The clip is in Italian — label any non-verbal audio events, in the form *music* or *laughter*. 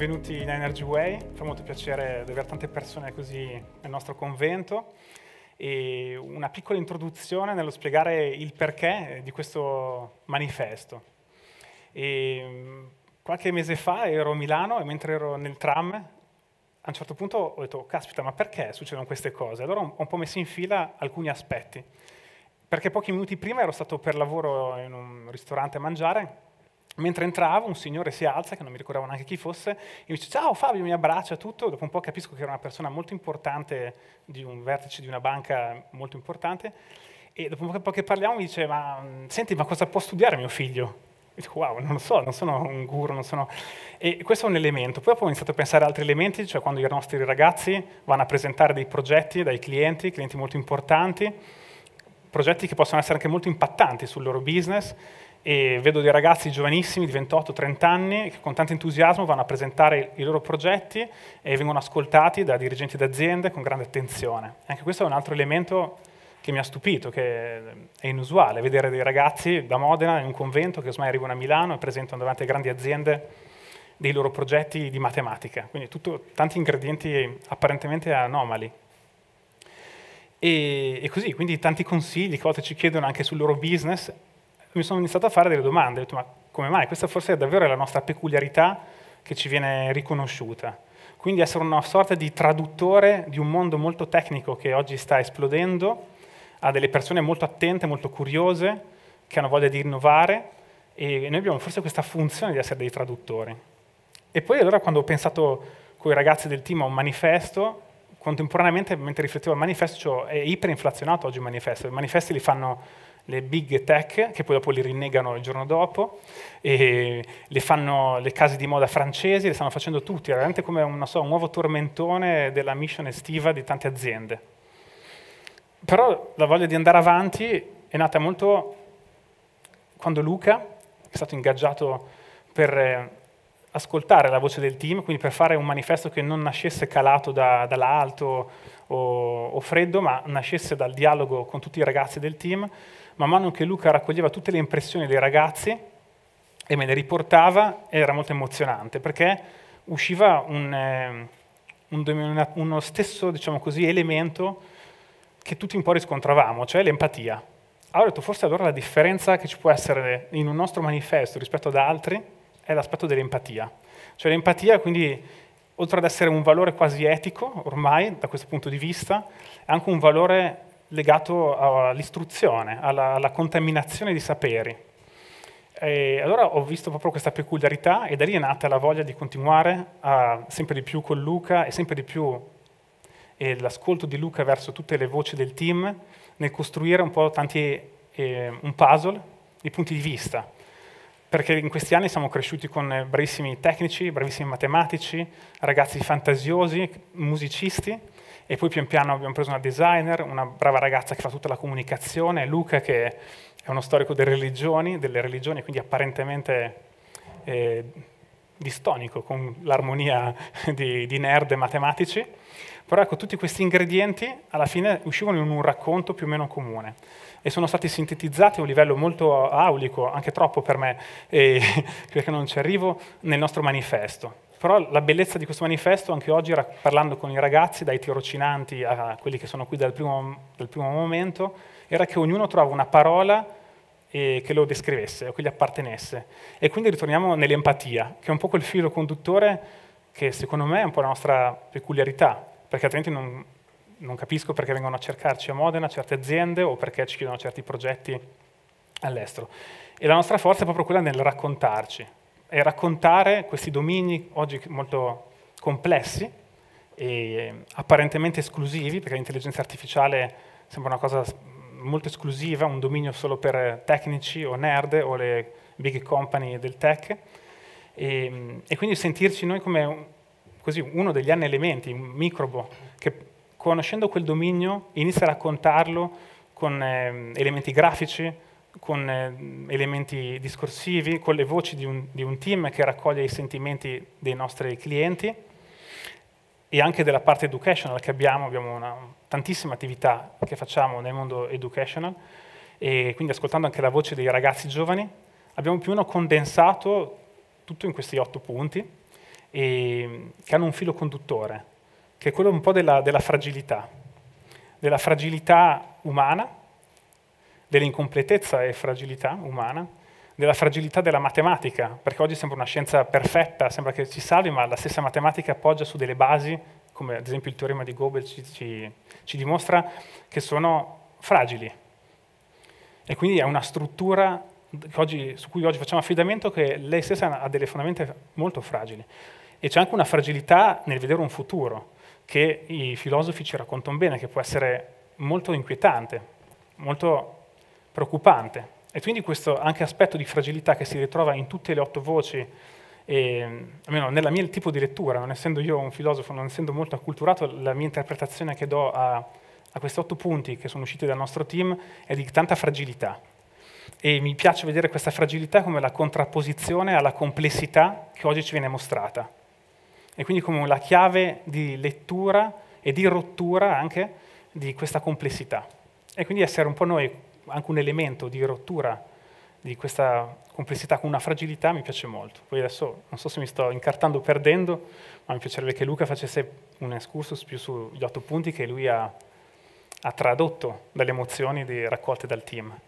benvenuti in Energy Way, fa molto piacere di avere tante persone così nel nostro convento e una piccola introduzione nello spiegare il perché di questo manifesto. E mm, qualche mese fa ero a Milano e mentre ero nel tram a un certo punto ho detto caspita ma perché succedono queste cose? Allora ho un po' messo in fila alcuni aspetti perché pochi minuti prima ero stato per lavoro in un ristorante a mangiare Mentre entravo un signore si alza, che non mi ricordavo neanche chi fosse, e mi dice ciao Fabio, mi abbraccia tutto, dopo un po' capisco che era una persona molto importante, di un vertice di una banca molto importante, e dopo un po' che parliamo mi dice ma senti ma cosa può studiare mio figlio? E dico wow, non lo so, non sono un guru, non sono... E questo è un elemento. Poi ho iniziato a pensare ad altri elementi, cioè quando i nostri ragazzi vanno a presentare dei progetti dai clienti, clienti molto importanti, progetti che possono essere anche molto impattanti sul loro business, e vedo dei ragazzi giovanissimi di 28-30 anni che con tanto entusiasmo vanno a presentare i loro progetti e vengono ascoltati da dirigenti d'aziende con grande attenzione. Anche ecco, questo è un altro elemento che mi ha stupito, che è inusuale, vedere dei ragazzi da Modena in un convento che ormai arrivano a Milano e presentano davanti a grandi aziende dei loro progetti di matematica, quindi tutto, tanti ingredienti apparentemente anomali. E, e, così, quindi tanti consigli che a volte ci chiedono anche sul loro business mi sono iniziato a fare delle domande, ho detto ma come mai? Questa forse è davvero la nostra peculiarità che ci viene riconosciuta. Quindi essere una sorta di traduttore di un mondo molto tecnico che oggi sta esplodendo a delle persone molto attente, molto curiose, che hanno voglia di innovare e noi abbiamo forse questa funzione di essere dei traduttori. E poi allora quando ho pensato con i ragazzi del team a un manifesto, contemporaneamente mentre riflettevo al manifesto, cioè è iperinflazionato oggi il manifesto, i manifesti li fanno le big tech, che poi dopo li rinnegano il giorno dopo, e le fanno le case di moda francesi, le stanno facendo tutti, è veramente come una, so, un nuovo tormentone della mission estiva di tante aziende. Però la voglia di andare avanti è nata molto quando Luca è stato ingaggiato per eh, ascoltare la voce del team, quindi per fare un manifesto che non nascesse calato da, dall'alto o, o, freddo, ma nascesse dal dialogo con tutti i ragazzi del team, man mano che Luca raccoglieva tutte le impressioni dei ragazzi e me le riportava, era molto emozionante, perché usciva un, eh, un uno stesso diciamo così, elemento che tutti un po' riscontravamo, cioè l'empatia. Allora ho detto, forse allora la differenza che ci può essere in un nostro manifesto rispetto ad altri è l'aspetto dell'empatia. Cioè l'empatia quindi oltre ad essere un valore quasi etico, ormai, da questo punto di vista, è anche un valore legato all'istruzione, alla, alla contaminazione di saperi. E allora ho visto proprio questa peculiarità e da lì è nata la voglia di continuare a, sempre di più con Luca e sempre di più e l'ascolto di Luca verso tutte le voci del team nel costruire un po' tanti, eh, un puzzle di punti di vista. Perché in questi anni siamo cresciuti con bravissimi tecnici, bravissimi matematici, ragazzi fantasiosi, musicisti, e poi pian piano abbiamo preso una designer, una brava ragazza che fa tutta la comunicazione, Luca che è uno storico delle religioni, delle religioni quindi apparentemente eh, distonico con l'armonia *laughs* di, di nerd e matematici, però ecco tutti questi ingredienti alla fine uscivano in un racconto più o meno comune e sono stati sintetizzati a un livello molto aulico, anche troppo per me, eh, *laughs* perché non ci arrivo, nel nostro manifesto. Però la bellezza di questo manifesto, anche oggi, parlando con i ragazzi, dai tirocinanti a quelli che sono qui dal primo, dal primo momento, era che ognuno trova una parola eh, che lo descrivesse o che gli appartenesse. E quindi ritorniamo nell'empatia, che è un po' quel filo conduttore che secondo me è un po' la nostra peculiarità, perché altrimenti non, non capisco perché vengono a cercarci a Modena certe aziende o perché ci chiedono certi progetti all'estero. E la nostra forza è proprio quella nel raccontarci, e raccontare questi domini oggi molto complessi e apparentemente esclusivi, perché l'intelligenza artificiale sembra una cosa molto esclusiva, un dominio solo per tecnici o nerd o le big company del tech, e, e quindi sentirci noi come così, uno degli anni elementi, un microbo, che conoscendo quel dominio inizia a raccontarlo con eh, elementi grafici, con eh, elementi discorsivi, con le voci di un, di un team che raccoglie i sentimenti dei nostri clienti e anche della parte educational che abbiamo, abbiamo una, tantissime attività che facciamo nel mondo educational e quindi ascoltando anche la voce dei ragazzi giovani abbiamo più o meno condensato tutto in questi otto punti e, che hanno un filo conduttore, che è quello un po' della, della fragilità, della fragilità umana dell'incompletezza e fragilità umana, della fragilità della matematica, perché oggi sembra una scienza perfetta, sembra che ci salvi, ma la stessa matematica appoggia su delle basi, come ad esempio il teorema di Goebbels ci, ci, ci dimostra, che sono fragili. E quindi è una struttura oggi, su cui oggi facciamo affidamento che lei stessa ha delle fondamenta molto fragili. E c'è anche una fragilità nel vedere un futuro, che i filosofi ci raccontano bene, che può essere molto inquietante, molto preoccupante. E quindi questo anche aspetto di fragilità che si ritrova in tutte le otto voci, e, almeno nella mia tipo di lettura, non essendo io un filosofo, non essendo molto acculturato, la mia interpretazione che do a, a questi otto punti che sono usciti dal nostro team è di tanta fragilità. E mi piace vedere questa fragilità come la contrapposizione alla complessità che oggi ci viene mostrata. E quindi come la chiave di lettura e di rottura anche di questa complessità. E quindi essere un po' noi anche un elemento di rottura di questa complessità con una fragilità mi piace molto. Poi adesso non so se mi sto incartando o perdendo, ma mi piacerebbe che Luca facesse un excursus più sugli otto punti che lui ha, ha tradotto dalle emozioni di, raccolte dal team.